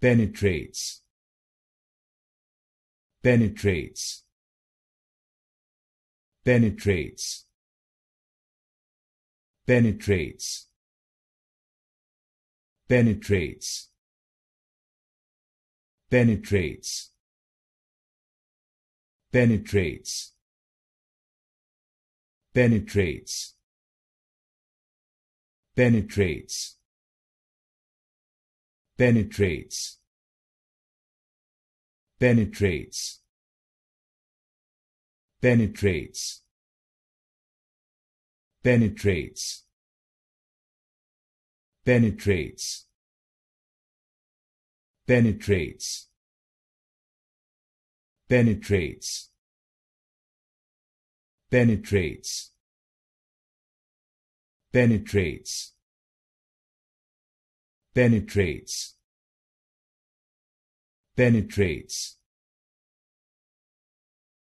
penetrates penetrates penetrates penetrates penetrates penetrates penetrates penetrates penetrates penetrates penetrates penetrates penetrates penetrates penetrates penetrates penetrates penetrates penetrates penetrates